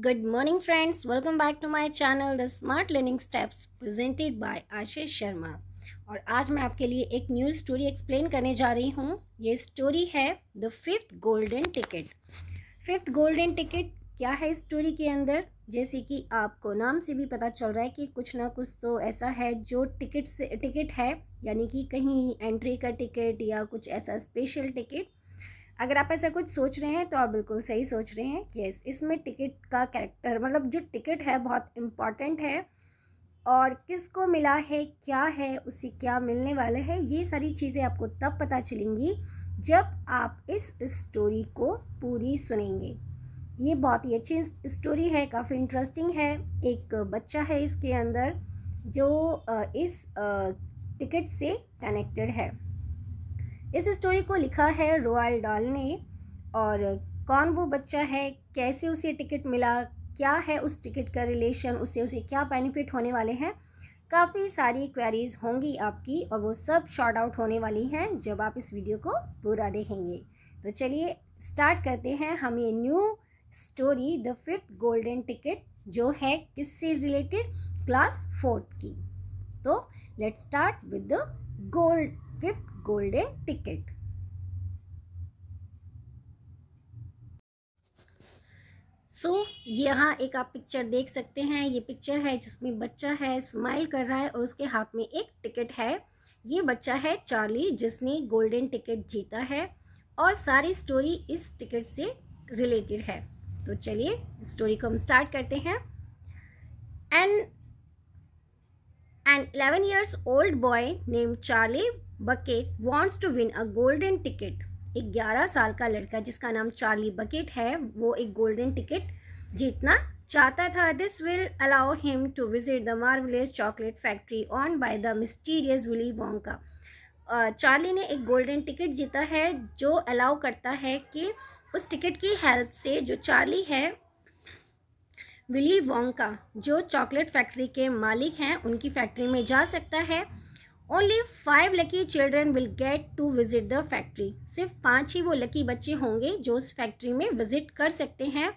Good morning friends, welcome back to my channel The Smart Learning Steps presented by आशीष शर्मा और आज मैं आपके लिए एक न्यू स्टोरी एक्सप्लेन करने जा रही हूँ ये स्टोरी है the fifth golden ticket fifth golden ticket क्या है इस स्टोरी के अंदर जैसे कि आपको नाम से भी पता चल रहा है कि कुछ ना कुछ तो ऐसा है जो टिकट से टिकट है यानी कि कहीं एंट्री का टिकट या कुछ ऐसा स्पेशल टिकट अगर आप ऐसा कुछ सोच रहे हैं तो आप बिल्कुल सही सोच रहे हैं यस इसमें टिकट का कैरेक्टर मतलब जो टिकट है बहुत इम्पॉर्टेंट है और किसको मिला है क्या है उससे क्या मिलने वाला है ये सारी चीज़ें आपको तब पता चलेंगी जब आप इस स्टोरी को पूरी सुनेंगे ये बहुत ही अच्छी स्टोरी है काफ़ी इंटरेस्टिंग है एक बच्चा है इसके अंदर जो इस टिकट से कनेक्टेड है इस स्टोरी को लिखा है रोयल डाल ने और कौन वो बच्चा है कैसे उसे टिकट मिला क्या है उस टिकट का रिलेशन उससे उसे क्या बेनिफिट होने वाले हैं काफ़ी सारी क्वेरीज होंगी आपकी और वो सब शॉर्ट आउट होने वाली हैं जब आप इस वीडियो को पूरा देखेंगे तो चलिए स्टार्ट करते हैं हम ये new story the fifth golden ticket जो है किससे रिलेटेड क्लास फोर्थ की तो let's start with the gold fifth golden ticket. So so, यहाँ एक आप पिक्चर देख सकते हैं ये पिक्चर है जिसमें बच्चा है स्माइल कर रहा है और उसके हाथ में एक टिकट है ये बच्चा है चार्ली जिसने गोल्डन टिकट जीता है और सारी स्टोरी इस टिकट से रिलेटेड है तो चलिए स्टोरी को हम स्टार्ट करते हैं and and 11 years old boy name Charlie Bucket wants to win a golden ticket एक ग्यारह साल का लड़का जिसका नाम चार्ली बकेट है वो एक गोल्डन टिकट जीतना चाहता था this will allow him to visit the marvellous chocolate factory owned by the mysterious Willy Wonka Charlie ने एक गोल्डन टिकट जीता है जो अलाउ करता है कि उस टिकट की हेल्प से जो चार्ली है विली वोंका जो चॉकलेट फैक्ट्री के मालिक हैं उनकी फैक्ट्री में जा सकता है only five lucky children will get to visit the factory सिर्फ पाँच ही वो लकी बच्चे होंगे जो उस फैक्ट्री में विजिट कर सकते हैं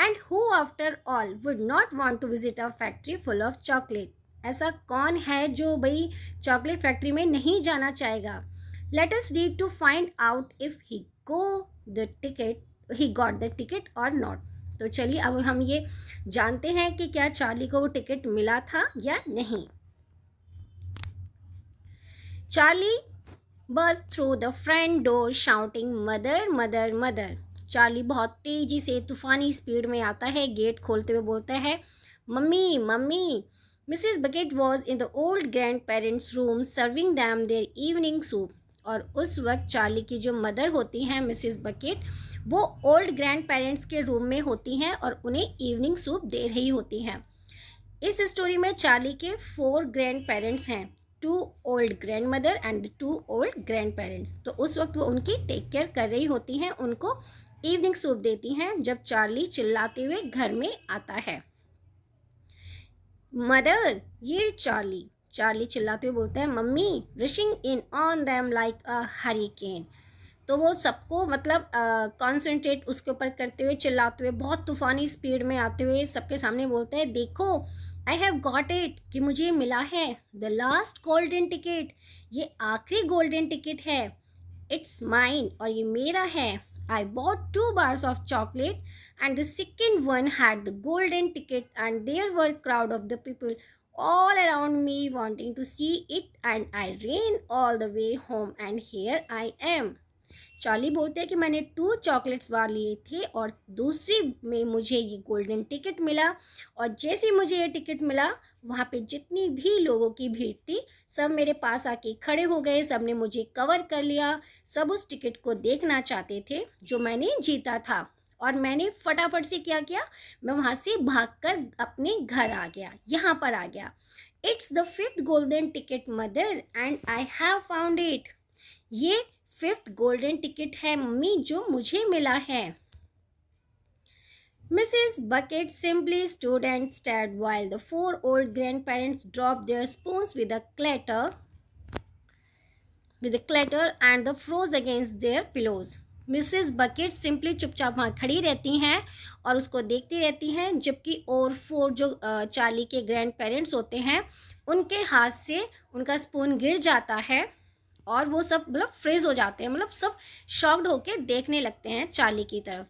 and who after all would not want to visit a factory full of chocolate ऐसा कौन है जो भाई चॉकलेट फैक्ट्री में नहीं जाना चाहेगा लेट अस डी to find out if he go the ticket he got the ticket or not तो चलिए अब हम ये जानते हैं कि क्या चार्ली को वो टिकट मिला था या नहीं Charlie burst through the front door shouting mother mother mother Charlie बहुत तेजी से तूफानी स्पीड में आता है गेट खोलते हुए बोलता है mummy mummy Mrs Bucket was in the old grandparents room serving them their evening soup और उस वक्त चार्ली की जो मदर होती हैं मिसेस बकेट वो ओल्ड ग्रैंड पेरेंट्स के रूम में होती हैं और उन्हें इवनिंग सूप दे रही होती हैं इस स्टोरी में चार्ली के फोर ग्रैंड पेरेंट्स हैं two old grandmother and two old grandparents तो उस वक्त वो उनकी टेक केयर कर रही होती हैं उनको इवनिंग सूप देती हैं जब चार्ली चिल्लाते हुए घर में आता है मदर ये चार्ली चार्ली चिल्लाते हुए बोलते हैं mummy rushing in on them like a hurricane तो वो सबको मतलब कंसंट्रेट उसके ऊपर करते हुए चिल्लाते हुए बहुत तूफ़ानी स्पीड में आते हुए सबके सामने बोलते हैं देखो आई हैव गॉट इट कि मुझे मिला है द लास्ट गोल्डन टिकट ये आखिरी गोल्डन टिकट है इट्स माइंड और ये मेरा है I bought two bars of chocolate and the second one had the golden ticket and there were crowd of the people all around me wanting to see it and I ran all the way home and here I am Charlie बोलते हैं कि मैंने to chocolates बार लिए थे और दूसरी में मुझे ये गोल्डन टिकट मिला और जैसे मुझे ये टिकट मिला वहाँ पे जितनी भी लोगों की भीड़ थी सब मेरे पास आके खड़े हो गए सब ने मुझे कवर कर लिया सब उस टिकट को देखना चाहते थे जो मैंने जीता था और मैंने फटाफट से क्या किया मैं वहाँ से भाग अपने घर आ गया यहाँ पर आ गया it's the fifth golden ticket mother and I have found it ये फिफ्थ गोल्डन टिकट है मम्मी जो मुझे मिला है Mrs. Bucket simply stood and stared while the four old grandparents dropped their spoons with a clatter with a clatter and the froze against their pillows. Mrs Bucket simply चुपचाप वहाँ खड़ी रहती हैं और उसको देखती रहती हैं जबकि और फोर जो चार्ली के ग्रैंड पेरेंट्स होते हैं उनके हाथ से उनका स्पून गिर जाता है और वो सब मतलब फ्रेज हो जाते हैं मतलब सब शॉक्ड होके देखने लगते हैं चार्ली की तरफ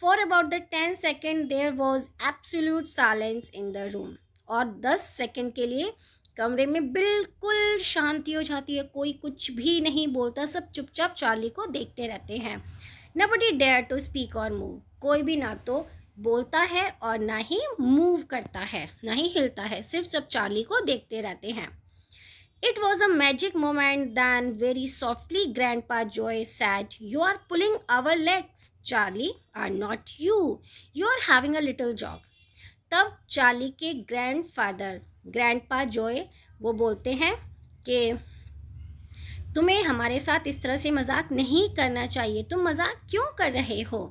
for about the ten second there was absolute silence in the room और दस सेकेंड के लिए कमरे में बिल्कुल शांति हो जाती है कोई कुछ भी नहीं बोलता सब चुपचाप चार्ली को देखते रहते हैं न nobody dare to speak or move कोई भी ना तो बोलता है और ना ही मूव करता है ना ही हिलता है सिर्फ सब चार्ली को देखते रहते हैं It was a magic moment then very softly Grandpa Joy said, You are pulling our legs, Charlie, are not you. You are having a little jog. तब चार्ली के ग्रैंडफादर ग्रैंडपा जोए वो बोलते हैं कि तुम्हें हमारे साथ इस तरह से मजाक नहीं करना चाहिए तुम मजाक क्यों कर रहे हो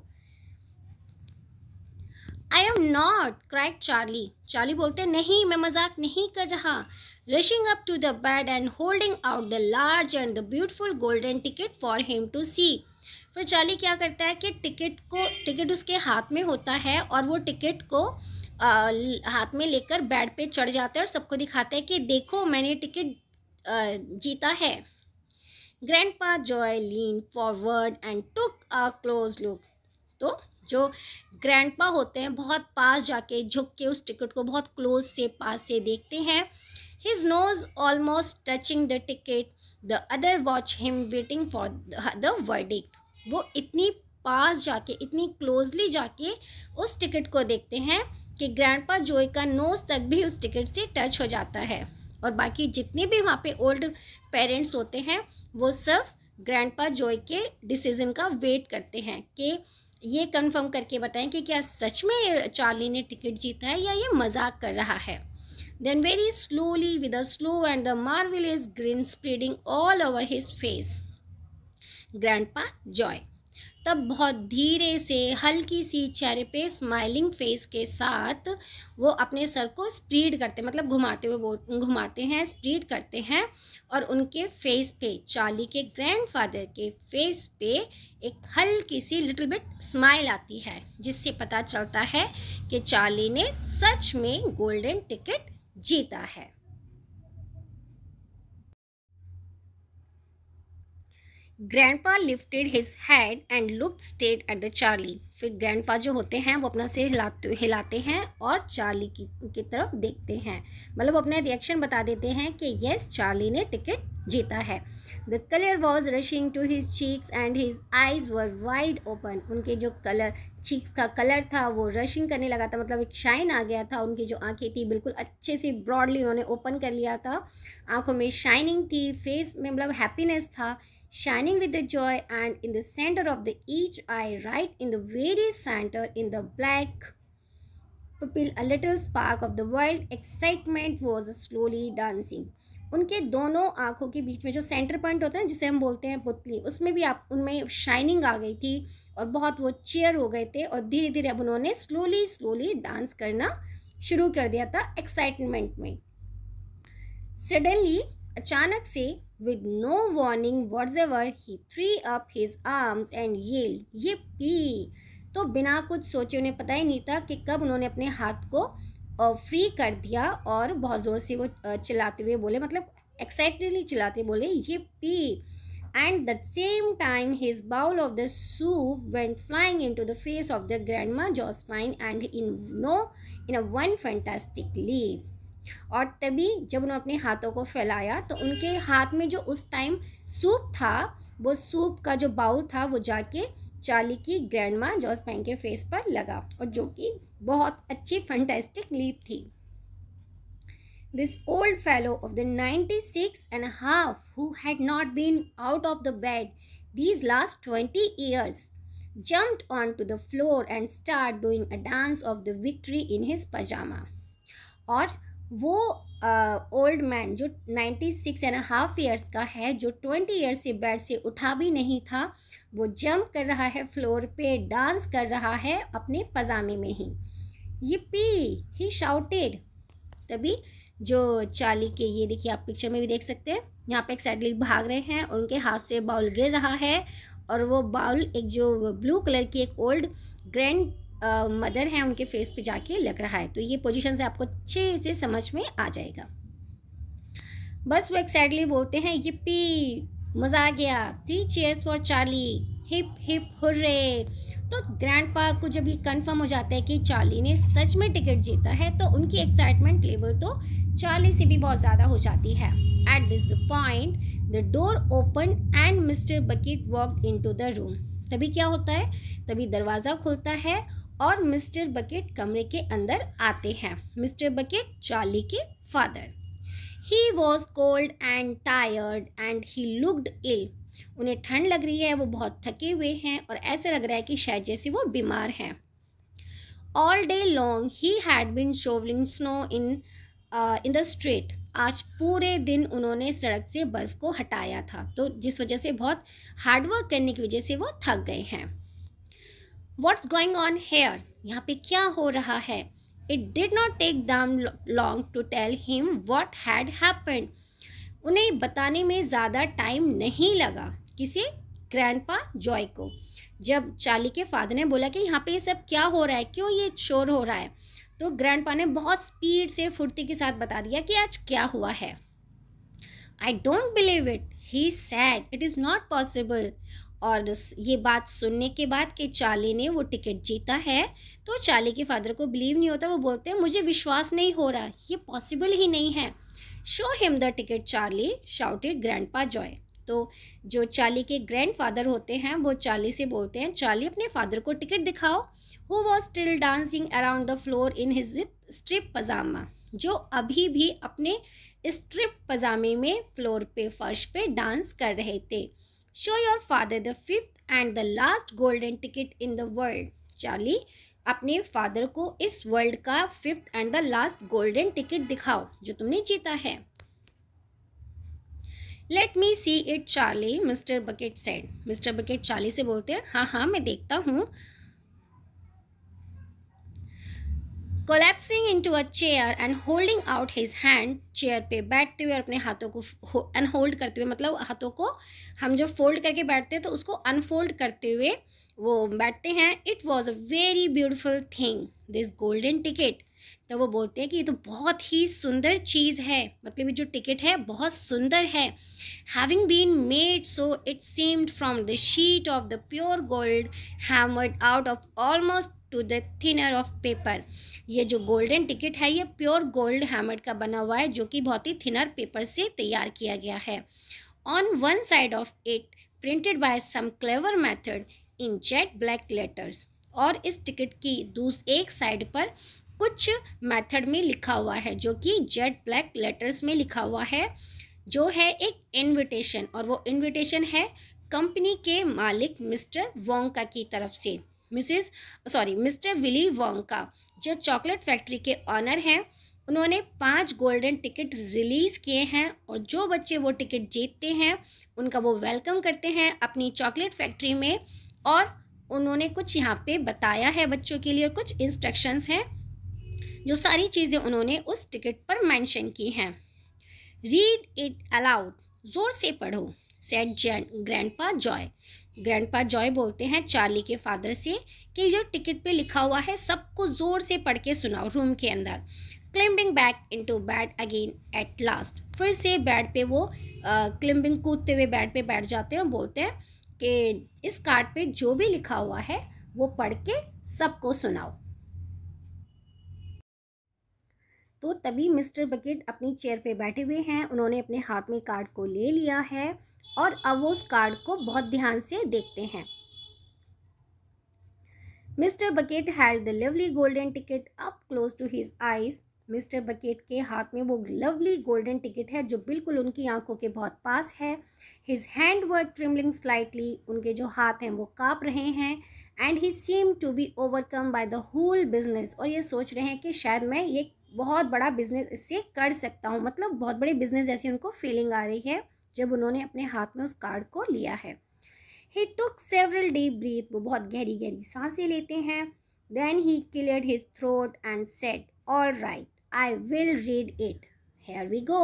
I am not crying Charlie Charlie बोलते नहीं मैं मजाक नहीं कर रहा rushing up to the bed and holding out the large and the beautiful golden ticket for him to see. फिर चार्ली क्या करता है कि टिकट को टिकट उसके हाथ में होता है और वो टिकट को आ, हाथ में लेकर बेड पे चढ़ जाता है और सबको दिखाता है कि देखो मैंने टिकट जीता है grandpa Joe lean forward and took a close look तो जो ग्रैंडपा होते हैं बहुत पास जाके झुक के उस टिकट को बहुत क्लोज से पास से देखते हैं his nose almost touching the ticket. The other watch him waiting for the verdict. वो इतनी पास जाके इतनी क्लोजली जाके उस टिकट को देखते हैं कि ग्रैंडपा जोई का नोज तक भी उस टिकट से टच हो जाता है और बाकी जितने भी वहाँ पे ओल्ड पेरेंट्स होते हैं वो सिर्फ ग्रैंडपा जोई के डिसीजन का वेट करते हैं कि ये कंफर्म करके बताएं कि क्या सच में चार्ली ने टिकट जीता है या ये मजाक कर रहा है Then very slowly with a slow and the marvelous grin spreading all over his face. Grandpa Joy. तब बहुत धीरे से हल्की सी चेहरे पे स्माइलिंग फेस के साथ वो अपने सर को स्प्रीड करते मतलब घुमाते हुए घुमाते हैं स्प्रीड करते हैं और उनके फेस पे चार्ली के ग्रैंडफादर के फेस पे एक हल्की सी लिटिल बिट स्माइल आती है जिससे पता चलता है कि चार्ली ने सच में गोल्डन टिकट जीता है grandpa lifted his head and look stared at the Charlie फिर ग्रैंडपा जो होते हैं वो अपना सिर हिलाते हिलाते हैं और चार्ली की की तरफ देखते हैं मतलब वो अपना रिएक्शन बता देते हैं कि यस चार्ली ने टिकट जीता है the colour was rushing to his cheeks and his eyes were wide open उनके जो कलर चीक्स का कलर था वो रशिंग करने लगा था मतलब एक शाइन आ गया था उनकी जो आंखें थी बिल्कुल अच्छे से ब्रॉडली उन्होंने ओपन कर लिया था आंखों में शाइनिंग थी फेस में मतलब हैप्पीनेस था shining with the joy and in the center of the each eye right in the very center in the black pupil a little spark of the wild excitement was slowly dancing उनके दोनों आंखों के बीच में जो centre point होता है जिसे हम बोलते हैं पुतली उसमें भी आप उनमें शाइनिंग आ गई थी और बहुत वो चेयर हो गए थे और धीरे धीरे अब उन्होंने स्लोली स्लोली डांस करना शुरू कर दिया था एक्साइटमेंट में सडनली अचानक से With no warning whatsoever, he threw up his arms and yelled, Yippee! तो बिना कुछ सोचे उन्हें पता ही नहीं था कि कब उन्होंने अपने हाथ को फ्री कर दिया और बहुत ज़ोर से वो चलाते हुए बोले मतलब एक्साइटेडली चलाते बोले yippee and the same time his bowl of the soup went flying in to the face of the grandma Josephine and in no in a one fantastic leap और तभी जब उन्होंने अपने हाथों को फैलाया तो उनके हाथ में जो उस टाइम सूप था वो सूप का जो बाउल था वो जाके चाली की ग्रैंड माँ जॉस पैन के फेस पर लगा और जो कि बहुत अच्छी फंटेस्टिक लीप थी this old fellow of the ninety six and half who had not been out of the bed these last twenty years jumped on to the floor and start doing a dance of the victory in his pyjama और वो old uh, man जो ninety six and half years का है जो twenty years से bed से उठा भी नहीं था वो जंप कर रहा है फ्लोर पे डांस कर रहा है अपने पजामे में ही ये पी ही शाउटेड तभी जो चाली के ये देखिए आप पिक्चर में भी देख सकते हैं यहाँ पे एक सैडली भाग रहे हैं उनके हाथ से बाउल गिर रहा है और वो बाउल एक जो ब्लू कलर की एक ओल्ड ग्रैंड मदर हैं उनके फेस पे जाके लग रहा है तो ये पोजीशन से आपको अच्छे से समझ में आ जाएगा बस वो एक्साइटली बोलते हैं पी मज़ा आ गया three cheers for Charlie hip hip hooray तो ग्रैंड पा को जब ये कंफर्म हो जाता है कि चार्ली ने सच में टिकट जीता है तो उनकी एक्साइटमेंट लेवल तो चार्ली से भी बहुत ज़्यादा हो जाती है at this point the door open and Mr Bucket walk in to the room तभी क्या होता है तभी दरवाज़ा खुलता है और मिस्टर बकेट कमरे के अंदर आते हैं मिस्टर बकेट चार्ली के father he was cold and tired and he looked ill उन्हें ठंड लग रही है वो बहुत थके हुए हैं और ऐसा लग रहा है कि शायद जैसे वो बीमार हैं all day long he had been shovelling snow in in the street आज पूरे दिन उन्होंने सड़क से बर्फ़ को हटाया था तो जिस वजह से बहुत हार्डवर्क करने की वजह से वो थक गए हैं वॉट्स गोइंग ऑन हेयर यहाँ पे क्या हो रहा है it did not take them long to tell him what had happen उन्हें बताने में ज़्यादा टाइम नहीं लगा किसी पा जॉय को जब चाली के फादर ने बोला कि यहाँ पे ये सब क्या हो रहा है क्यों ये शोर हो रहा है तो ग्रैंड पा ने बहुत स्पीड से फुर्ती के साथ बता दिया कि आज क्या हुआ है I don't believe it he said it is not possible और ये बात सुनने के बाद कि चाली ने वो टिकट जीता है तो चाली के फादर को बिलीव नहीं होता वो बोलते हैं मुझे विश्वास नहीं हो रहा ये पॉसिबल ही नहीं है show him the ticket Charlie shouted grandpa Joe तो जो चाली के ग्रैंडफादर होते हैं वो चाली से बोलते हैं चाली अपने फादर को टिकट दिखाओ who was still dancing around the floor in his strip pyjama जो अभी भी अपने स्ट्रिप पजामे में फ्लोर पे फर्श पे डांस कर रहे थे show your father the fifth and the last golden ticket in the world charlie अपने फादर को इस वर्ल्ड का fifth and the last golden ticket दिखाओ जो तुमने जीता है let me see it Charlie Mr Bucket said Mr Bucket Charlie से बोलते हैं हाँ हाँ मैं देखता हूँ in to a chair and holding out his hand chair पे बैठते हुए और अपने हाथों को एंड होल्ड करते हुए मतलब हाथों को हम जब फोल्ड करके बैठते हैं तो उसको अनफोल्ड करते हुए वो बैठते हैं it was a very beautiful thing this golden ticket तो वो बोलते हैं कि ये तो बहुत ही सुंदर चीज़ है मतलब ये जो टिकट है बहुत सुंदर है having been made so it seemed from the sheet of the pure gold hammered out of almost to the thinner of paper ये जो गोल्डन टिकट है ये प्योर गोल्ड हैमर का बना हुआ है जो कि बहुत ही थिनर पेपर से तैयार किया गया है on one side of it printed by some clever method in jet black letters और इस टिकट की दूस एक साइड पर कुछ मेथड में लिखा हुआ है जो कि जेट ब्लैक लेटर्स में लिखा हुआ है जो है एक इनविटेशन और वो इनविटेशन है कंपनी के मालिक मिस्टर वोंका की तरफ से Mrs sorry Mr Willy Wonka जो चॉकलेट फैक्ट्री के ऑनर हैं उन्होंने पांच गोल्डन टिकट रिलीज़ किए हैं और जो बच्चे वो टिकट जीतते हैं उनका वो वेलकम करते हैं अपनी चॉकलेट फैक्ट्री में और उन्होंने कुछ यहाँ पे बताया है बच्चों के लिए और कुछ इंस्ट्रक्शंस हैं जो सारी चीज़ें उन्होंने उस टिकट पर मेंशन की हैं रीड इट अलाउड ज़ोर से पढ़ो said grandpa Joe grandpa Joe बोलते हैं चार्ली के फादर से कि जो टिकट पे लिखा हुआ है सबको ज़ोर से पढ़ के सुनाओ रूम के अंदर climbing back into bed again at last फिर से बेड पे वो क्लिम्बिंग कूदते हुए बेड पे बैठ जाते हैं और बोलते हैं कि इस कार्ड पे जो भी लिखा हुआ है वो पढ़ के सबको सुनाओ तो तभी मिस्टर बकेट अपनी चेयर पे बैठे हुए हैं उन्होंने अपने हाथ में कार्ड को ले लिया है और अब वो उस कार्ड को बहुत ध्यान से देखते हैं Mr Bucket had the lovely golden ticket up close to his eyes Mr Bucket के हाथ में वो लवली गोल्डन टिकट है जो बिल्कुल उनकी आंखों के बहुत पास है his hand were trembling slightly उनके जो हाथ हैं वो काँप रहे हैं and he seem to be overcome by the whole business और ये सोच रहे हैं कि शायद मैं ये बहुत बड़ा बिजनेस इससे कर सकता हूँ मतलब बहुत बड़े बिजनेस जैसी उनको फीलिंग आ रही है जब उन्होंने अपने हाथ में उस कार्ड को लिया है he took several deep breath वो बहुत गहरी गहरी सांसें लेते हैं then he clear his throat and said all right I will read it here we go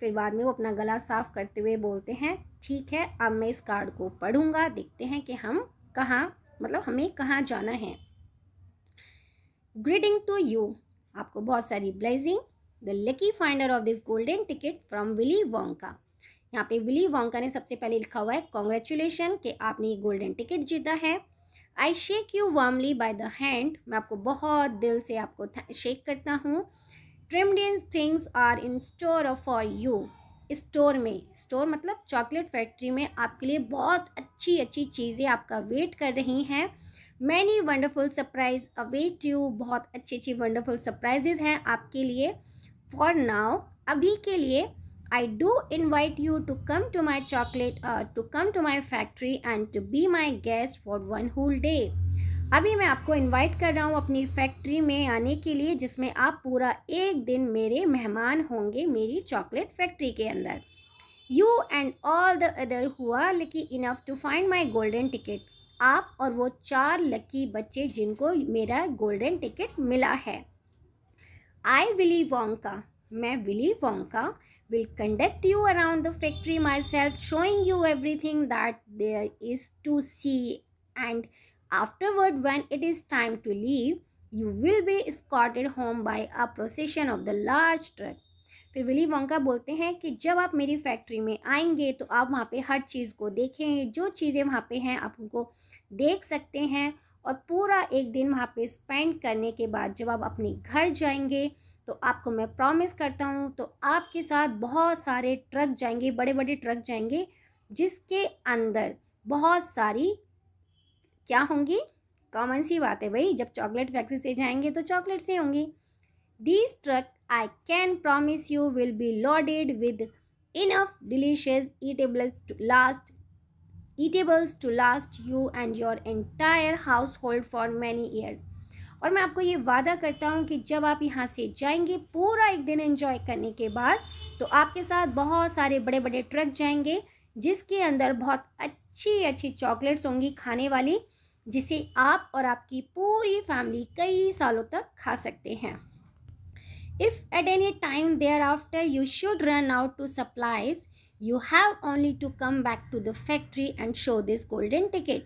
फिर बाद में वो अपना गला साफ करते हुए बोलते हैं ठीक है अब मैं इस कार्ड को पढ़ूंगा देखते हैं कि हम कहाँ मतलब हमें कहाँ जाना है ग्रीडिंग टू यू आपको बहुत सारी blessing the lucky finder of this golden ticket from Willy Wonka यहाँ पे विली वोंका ने सबसे पहले लिखा हुआ है कॉन्ग्रेचुलेशन कि आपने ये गोल्डन टिकट जीता है I shake you warmly by the hand मैं आपको बहुत दिल से आपको शेक करता हूँ tremendous things are in store for you store में स्टोर मतलब चॉकलेट फैक्ट्री में आपके लिए बहुत अच्छी अच्छी चीज़ें आपका वेट कर रही हैं many wonderful surprise await you बहुत अच्छी अच्छी वंडरफुल सरप्राइजेज हैं आपके लिए फॉर नाउ अभी के लिए I do invite you to come to my chocolate uh, to come to my factory and to be my guest for one whole day. अभी मैं आपको invite कर रहा हूँ अपनी फैक्ट्री में आने के लिए जिसमें आप पूरा एक दिन मेरे मेहमान होंगे मेरी चॉकलेट फैक्ट्री के अंदर you and all other who are lucky enough to find my golden ticket आप और वो चार लकी बच्चे जिनको मेरा गोल्डन टिकट मिला है आई विली वॉन्का मैं Willy Wonka will conduct you around the factory myself showing you everything that there is to see and afterward when it is time to leave you will be escorted home by a procession of the large truck फिर Willy Wonka बोलते हैं कि जब आप मेरी factory में आएंगे तो आप वहाँ पे हर चीज़ को देखें जो चीज़ें वहाँ पे हैं आप उनको देख सकते हैं और पूरा एक दिन वहाँ पे स्पेंड करने के बाद जब आप अपने घर जाएंगे तो आपको मैं प्रॉमिस करता हूँ तो आपके साथ बहुत सारे ट्रक जाएंगे बड़े बड़े ट्रक जाएंगे जिसके अंदर बहुत सारी क्या होंगी कॉमन सी बात है भाई जब चॉकलेट फैक्ट्री से जाएंगे तो चॉकलेट से होंगी these truck I can promise you will be loaded with enough delicious eatables to last eatables to last you and your entire household for many years. और मैं आपको ये वादा करता हूँ कि जब आप यहाँ से जाएंगे पूरा एक दिन एंजॉय करने के बाद तो आपके साथ बहुत सारे बड़े बड़े ट्रक जाएंगे जिसके अंदर बहुत अच्छी अच्छी चॉकलेट्स होंगी खाने वाली जिसे आप और आपकी पूरी फैमिली कई सालों तक खा सकते हैं If at any time thereafter you should run out to supplies, you have only to come back to the factory and show this golden ticket.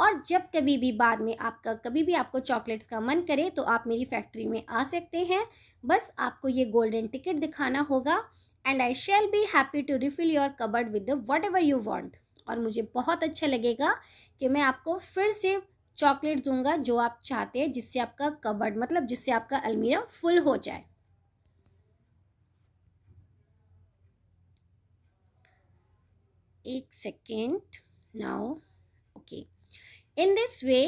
और जब कभी भी बाद में आपका कभी भी आपको चॉकलेट्स का मन करे तो आप मेरी फैक्ट्री में आ सकते हैं बस आपको ये गोल्डन टिकट दिखाना होगा and I shall be happy to refill your cupboard with the whatever you want और मुझे बहुत अच्छा लगेगा कि मैं आपको फिर से चॉकलेट दूंगा जो आप चाहते हैं जिससे आपका कबर्ड मतलब जिससे आपका अलमीरा फुल हो जाए एक second now okay in this way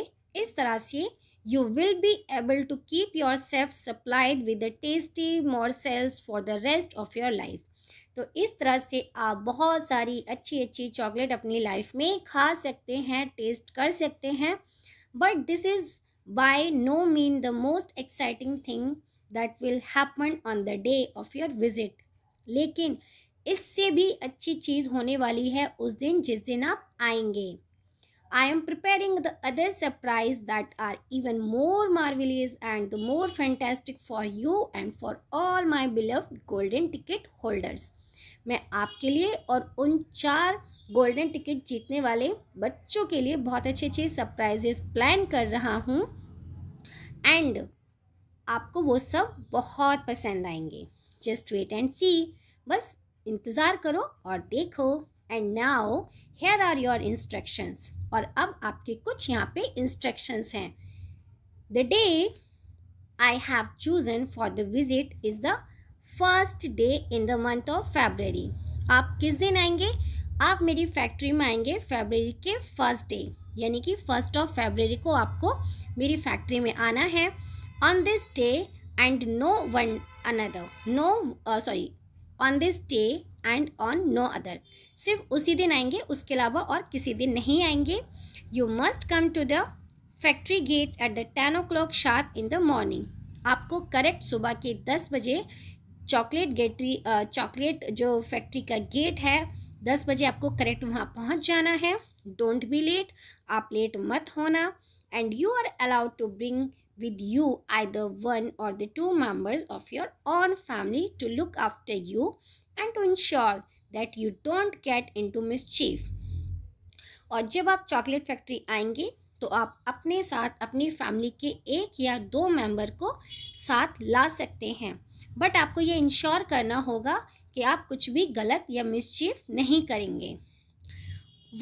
इस तरह से you will be able to keep yourself supplied with tasty morsels for the rest of your life तो इस तरह से आप बहुत सारी अच्छी अच्छी चॉकलेट अपनी लाइफ में खा सकते हैं टेस्ट कर सकते हैं but this is by no means the most exciting thing that will happen on the day of your visit lekin isse bhi achhi cheez hone wali hai us din i am preparing the other surprise that are even more marvelous and the more fantastic for you and for all my beloved golden ticket holders मैं आपके लिए और उन चार golden ticket जीतने वाले बच्चों के लिए बहुत अच्छे अच्छे सरप्राइजेस प्लान कर रहा हूँ एंड आपको वो सब बहुत पसंद आएंगे जस्ट वेट एंड सी बस इंतज़ार करो और देखो and now here are your instructions और अब आपके कुछ यहाँ पे इंस्ट्रक्शंस हैं the day I have chosen for the visit is the first day in the month of February आप किस दिन आएंगे आप मेरी फैक्ट्री में आएंगे फेबररी के फर्स्ट डे यानी कि फर्स्ट ऑफ फेबररी को आपको मेरी फैक्ट्री में आना है on this day and no one another no sorry on this day and on no other सिर्फ उसी दिन आएंगे उसके अलावा और किसी दिन नहीं आएंगे you must come to the factory gate at the ten o'clock sharp in the morning आपको करेक्ट सुबह के दस बजे चॉकलेट गेटरी चॉकलेट जो फैक्ट्री का गेट है दस बजे आपको करेक्ट वहाँ पहुँच जाना है डोंट बी लेट आप लेट मत होना and you are allowed to bring with you the one or the two the of your own family to look after you and to ensure to you don't get in to mischief और जब आप chocolate factory आएंगे तो आप अपने साथ अपनी family के एक या दो मेंबर को साथ ला सकते हैं बट आपको ये इंश्योर करना होगा कि आप कुछ भी गलत या मिसचीफ नहीं करेंगे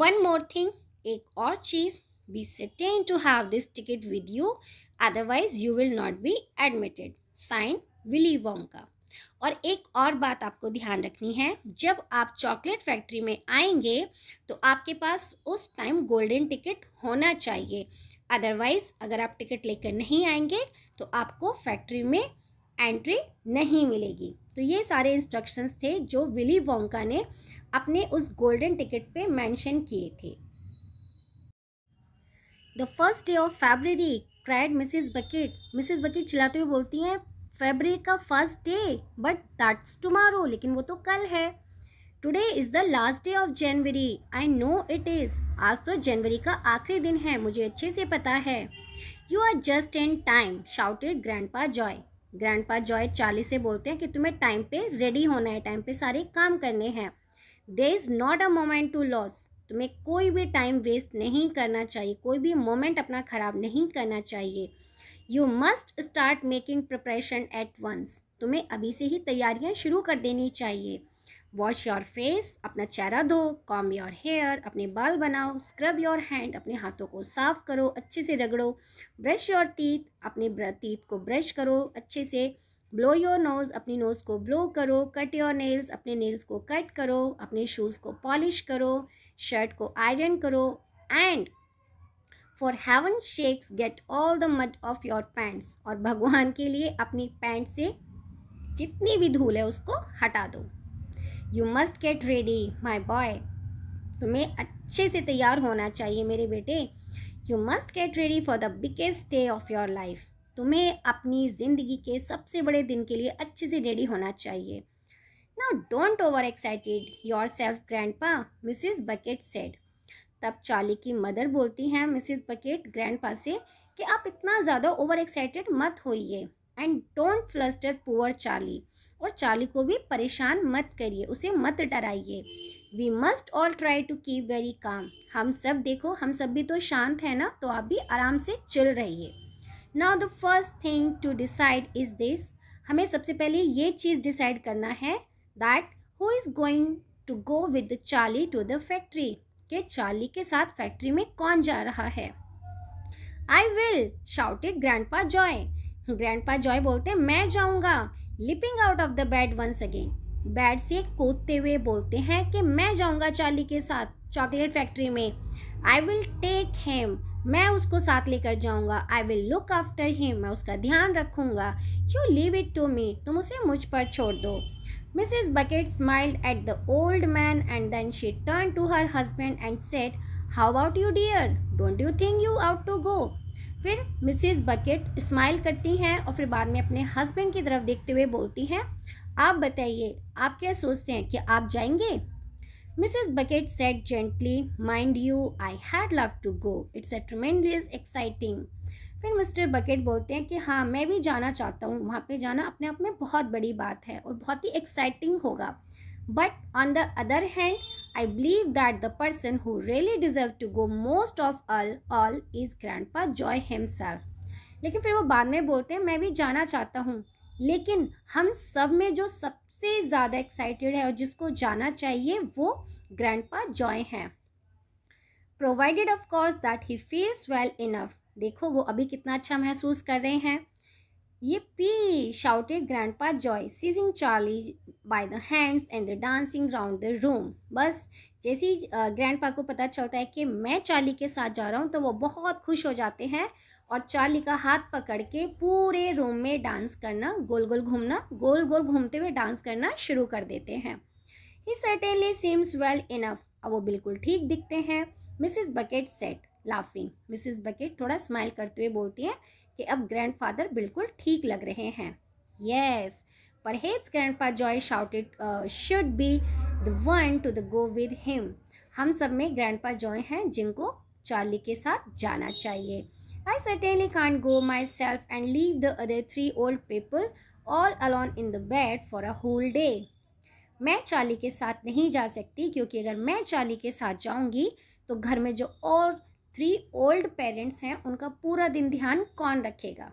वन मोर थिंग एक और चीज़ be certain to have this ticket with you otherwise you will not be admitted signed Willy का और एक और बात आपको ध्यान रखनी है जब आप चॉकलेट फैक्ट्री में आएंगे तो आपके पास उस टाइम गोल्डन टिकट होना चाहिए अदरवाइज़ अगर आप टिकट लेकर नहीं आएंगे तो आपको फैक्ट्री में एंट्री नहीं मिलेगी तो ये सारे इंस्ट्रक्शंस थे जो विली वोंका ने अपने उस गोल्डन टिकट पे मेंशन किए थे the first day of February cried Mrs Bucket Mrs Bucket चिल्लाते हुए बोलती हैं फेबररी का first day but that's tomorrow लेकिन वो तो कल है today is the last day of January I know it is आज तो जनवरी का आखिरी दिन है मुझे अच्छे से पता है you are just in time shouted grandpa Joe grandpa Joe Charlie से बोलते हैं कि तुम्हें टाइम पे रेडी होना है टाइम पे सारे काम करने हैं there is not a moment to lose तुम्हें कोई भी टाइम वेस्ट नहीं करना चाहिए कोई भी मोमेंट अपना ख़राब नहीं करना चाहिए you must start making preparation at once तुम्हें अभी से ही तैयारियां शुरू कर देनी चाहिए वॉश योर फेस अपना चेहरा धो कॉम योर हेयर अपने बाल बनाओ स्क्रब योर हैंड अपने हाथों को साफ करो अच्छे से रगड़ो ब्रश योर तीत अपने तीत को ब्रश करो अच्छे से ब्लो योर नोज़ अपनी नोज़ को ब्लो करो कट योर नेल्स अपने नेल्स को कट करो अपने शूज़ को पॉलिश करो शर्ट को आयरन करो and for heaven sakes get all the mud off your pants और भगवान के लिए अपनी पैंट से जितनी भी धूल है उसको हटा दो you must get ready my boy तुम्हें अच्छे से तैयार होना चाहिए मेरे बेटे you must get ready for the biggest day of your life तुम्हें अपनी ज़िंदगी के सबसे बड़े दिन के लिए अच्छे से रेडी होना चाहिए now don't over excited yourself grandpa Mrs bucket said तब चाली की मदर बोलती हैं मिसिज बकेट ग्रैंड पा से कि आप इतना ज़्यादा ओवर एक्साइटेड मत होइए and don't fluster poor Charlie और चार्ली को भी परेशान मत करिए उसे मत डराइए we must all try to keep very calm हम सब देखो हम सब भी तो शांत है ना तो आप भी आराम से चिल रहिए now the first thing to decide is this हमें सबसे पहले ये चीज़ डिसाइड करना है that who is going to go with Charlie to the factory के चार्ली के साथ फैक्ट्री में कौन जा रहा है I will shouted grandpa Joe grandpa Joe बोलते हैं मैं जाऊंगा leaping out of the bed once again bed से कूदते हुए बोलते हैं कि मैं जाऊंगा चार्ली के साथ चॉकलेट फैक्ट्री में आई विल टेक हेम मैं उसको साथ लेकर जाऊंगा I will look after him मैं उसका ध्यान रखूंगा you leave it to me तुम उसे मुझ पर छोड़ दो Mrs Bucket smiled at the old man and then she turn to her husband and said how about you dear don't you think you ought to go फिर Mrs bucket smile करती हैं और फिर बाद में अपने हस्बैंड की तरफ देखते हुए बोलती हैं आप बताइए आप क्या सोचते हैं कि आप जाएंगे Mrs. Bucket said gently mind you I had love to go it's a tremendous फिर मिस्टर बकेट बोलते हैं कि हाँ मैं भी जाना चाहता हूँ वहाँ पे जाना अपने आप में बहुत बड़ी बात है और बहुत ही एक्साइटिंग होगा but on the other hand I believe that the person who really deserved to go most of all all is Grandpa Joy himself. लेकिन फिर वो बाद में बोलते हैं मैं भी जाना चाहता हूँ लेकिन हम सब में जो सबसे ज़्यादा एक्साइटेड है और जिसको जाना चाहिए वो ग्रैंडपा जॉय हैं provided of course that he feels well enough देखो वो अभी कितना अच्छा महसूस कर रहे हैं yippee shouted grandpa Joe seizing Charlie by the hands and the dancing round the room बस जैसे ही ग्रैंड को पता चलता है कि मैं चार्ली के साथ जा रहा हूँ तो वो बहुत खुश हो जाते हैं और चार्ली का हाथ पकड़ के पूरे रूम में डांस करना गोल गोल घूमना गोल गोल घूमते हुए डांस करना शुरू कर देते हैं he certainly seems well enough अब वो बिल्कुल ठीक दिखते हैं Mrs Bucket said laughing Mrs Bucket थोड़ा स्माइल करते हुए बोलती हैं कि अब ग्रैंड बिल्कुल ठीक लग रहे हैं yes yes, Perhaps Grandpa Joy shouted, uh, should be the one to the go with him. हम सब में Grandpa Joy हैं जिनको चार्ली के साथ जाना चाहिए I certainly can't go myself and leave the other three old people all alone in the bed for a whole day. मैं चार्ली के साथ नहीं जा सकती क्योंकि अगर मैं चार्ली के साथ जाऊंगी तो घर में जो और थ्री ओल्ड पेरेंट्स हैं उनका पूरा दिन ध्यान कौन रखेगा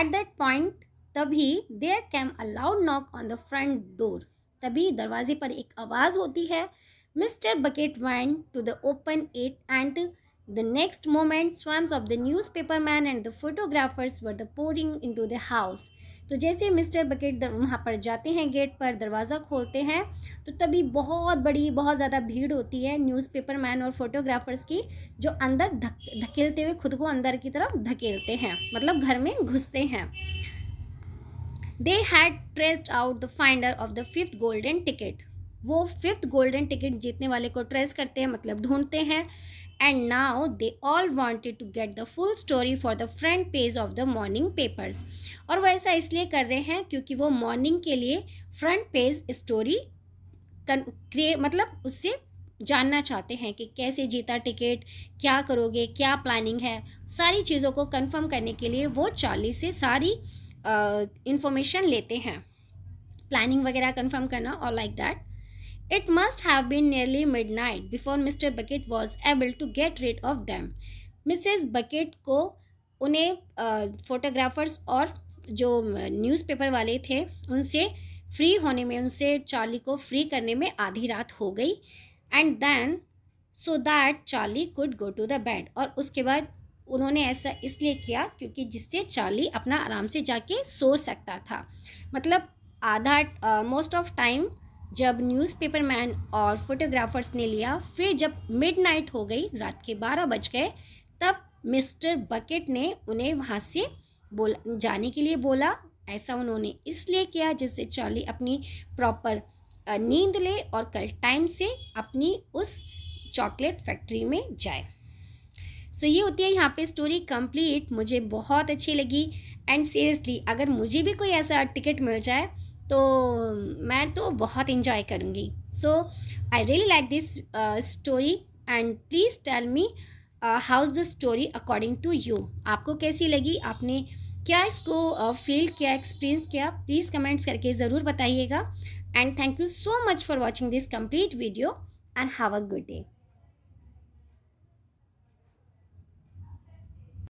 एट दैट पॉइंट तभी there came a loud knock on the front door तभी दरवाजे पर एक आवाज़ होती है Mr Bucket went to the open it and the next moment swarms of the newspaper man and the photographers were the pouring in to the house तो जैसे mister bucket वहाँ पर जाते हैं गेट पर दरवाज़ा खोलते हैं तो तभी बहुत बड़ी बहुत ज़्यादा भीड़ होती है न्यूज़ पेपर मैन और फोटोग्राफर्स की जो अंदर धक धकेलते हुए खुद को अंदर की तरफ धकेलते हैं मतलब घर में घुसते हैं they had traced out the finder of the fifth golden ticket वो फिफ्थ गोल्डन टिकट जीतने वाले को ट्रेस करते हैं मतलब ढूंढते हैं and now they all wanted to get the full story for the front page of the morning papers और वो ऐसा इसलिए कर रहे हैं क्योंकि वो मॉर्निंग के लिए फ्रंट पेज स्टोरी मतलब उससे जानना चाहते हैं कि कैसे जीता टिकट क्या करोगे क्या प्लानिंग है सारी चीज़ों को कंफर्म करने के लिए वो चालीस से सारी इंफॉर्मेशन लेते हैं प्लानिंग वगैरह कंफर्म करना और like that it must have been nearly midnight before Mr Bucket was able to get rid of them Mrs Bucket को उन्हें फोटोग्राफर्स और जो न्यूज़पेपर वाले थे उनसे फ्री होने में उनसे चार्ली को फ्री करने में आधी रात हो गई and then so that Charlie could go to the bed और उसके बाद उन्होंने ऐसा इसलिए किया क्योंकि जिससे चार्ली अपना आराम से जाके सो सकता था मतलब आधा मोस्ट ऑफ टाइम जब न्यूज़पेपर मैन और फोटोग्राफर्स ने लिया फिर जब मिडनाइट हो गई रात के बारह बज गए तब मिस्टर बकेट ने उन्हें वहाँ से बोला जाने के लिए बोला ऐसा उन्होंने इसलिए किया जिससे चार्ली अपनी प्रॉपर नींद ले और कल टाइम से अपनी उस चॉकलेट फैक्ट्री में जाए सो so, ये होती है यहाँ पे स्टोरी कंप्लीट मुझे बहुत अच्छी लगी एंड सीरियसली अगर मुझे भी कोई ऐसा टिकट मिल जाए तो मैं तो बहुत इंजॉय करूँगी so I really like this story and please tell me is the story according to you आपको कैसी लगी आपने क्या इसको फील uh, किया एक्सपीरियंस किया प्लीज़ कमेंट्स करके ज़रूर बताइएगा and thank you so much for watching this complete video and have a good day